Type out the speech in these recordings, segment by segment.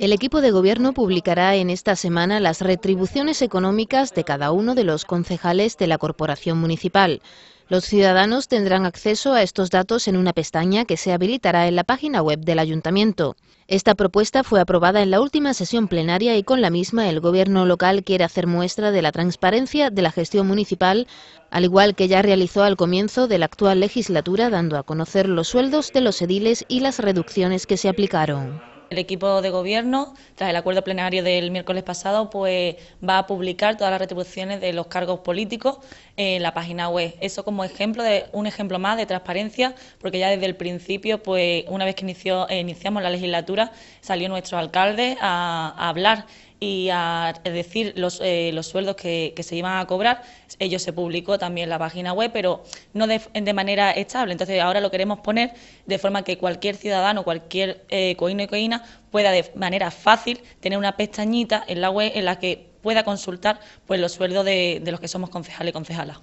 El equipo de gobierno publicará en esta semana las retribuciones económicas de cada uno de los concejales de la corporación municipal. Los ciudadanos tendrán acceso a estos datos en una pestaña que se habilitará en la página web del ayuntamiento. Esta propuesta fue aprobada en la última sesión plenaria y con la misma el gobierno local quiere hacer muestra de la transparencia de la gestión municipal, al igual que ya realizó al comienzo de la actual legislatura dando a conocer los sueldos de los ediles y las reducciones que se aplicaron. El equipo de gobierno, tras el acuerdo plenario del miércoles pasado, pues va a publicar todas las retribuciones de los cargos políticos en la página web. Eso como ejemplo de un ejemplo más de transparencia, porque ya desde el principio, pues una vez que inició, eh, iniciamos la legislatura, salió nuestro alcalde a hablar y a decir los, eh, los sueldos que, se iban a cobrar. Ellos se publicó también en la página web, pero no de, manera estable. Entonces ahora lo queremos poner de forma que cualquier ciudadano, cualquier eh, y coína pueda de manera fácil tener una pestañita en la web en la que pueda consultar pues, los sueldos de, de los que somos concejales y concejalas.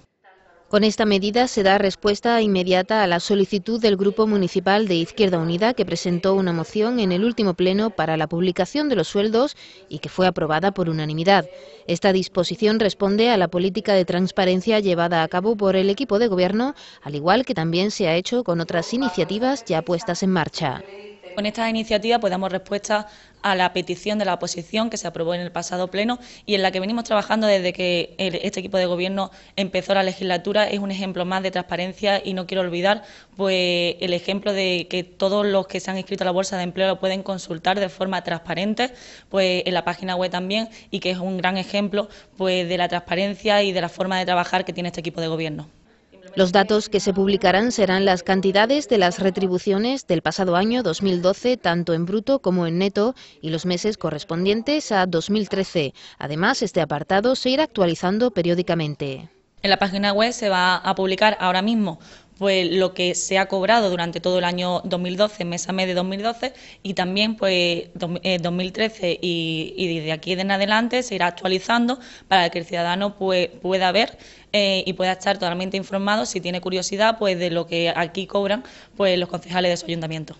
Con esta medida se da respuesta inmediata a la solicitud del Grupo Municipal de Izquierda Unida que presentó una moción en el último pleno para la publicación de los sueldos y que fue aprobada por unanimidad. Esta disposición responde a la política de transparencia llevada a cabo por el equipo de gobierno, al igual que también se ha hecho con otras iniciativas ya puestas en marcha. Con esta iniciativa pues damos respuesta a la petición de la oposición que se aprobó en el pasado pleno y en la que venimos trabajando desde que este equipo de gobierno empezó la legislatura. Es un ejemplo más de transparencia y no quiero olvidar pues el ejemplo de que todos los que se han inscrito a la bolsa de empleo lo pueden consultar de forma transparente, pues en la página web también y que es un gran ejemplo pues de la transparencia y de la forma de trabajar que tiene este equipo de gobierno. Los datos que se publicarán serán las cantidades de las retribuciones del pasado año 2012, tanto en bruto como en neto, y los meses correspondientes a 2013. Además, este apartado se irá actualizando periódicamente. En la página web se va a publicar ahora mismo pues lo que se ha cobrado durante todo el año 2012, mes a mes de 2012, y también pues 2013 eh, y, desde aquí en adelante se irá actualizando para que el ciudadano pueda ver eh, y pueda estar totalmente informado si tiene curiosidad pues de lo que aquí cobran pues los concejales de su ayuntamiento.